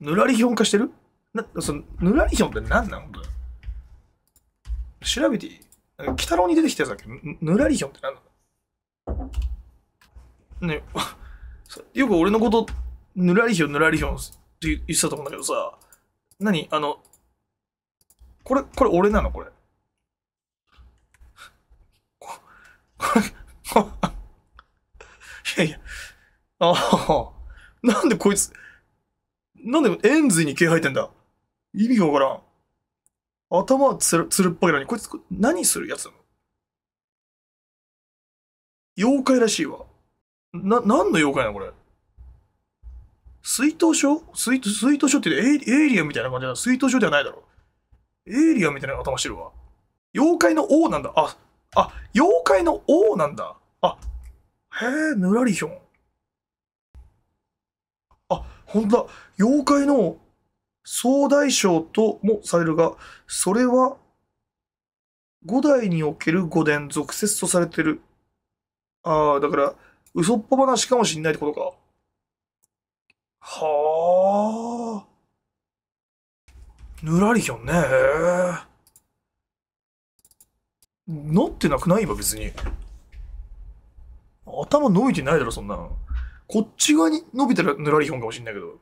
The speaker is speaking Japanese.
ぬらりひょん化してるな、その、ぬらりひょんって何なの調べていい鬼太郎に出てきたやつだっけぬらりひょんって何なのね、よく俺のこと、ぬらりひょん、ぬらりひょんって言ってたと思うんだけどさ、何あの、これ、これ俺なのこれ。これ、これ、いやいや、ああ、なんでこいつ、なんで円髄に毛生えてんだ意味がわからん。頭はつるつるっぽいのに、こいつ何するやつなの妖怪らしいわ。な、何の妖怪なのこれ。水筒症水水筒症ってエイエイリアンみたいな感じだ。水筒症ではないだろう。エイリアンみたいな頭してるわ。妖怪の王なんだ。あ、あ、妖怪の王なんだ。あ、へえ、ぬらりひょん。本当だ。妖怪の総大将ともされるが、それは五代における五伝俗説とされてる。ああ、だから、嘘っぱ話かもしんないってことか。はあ。ぬらりひょんね。なってなくない今別に。頭伸びてないだろ、そんなの。こっち側に伸びたらぬらりひょんかもしれないけど、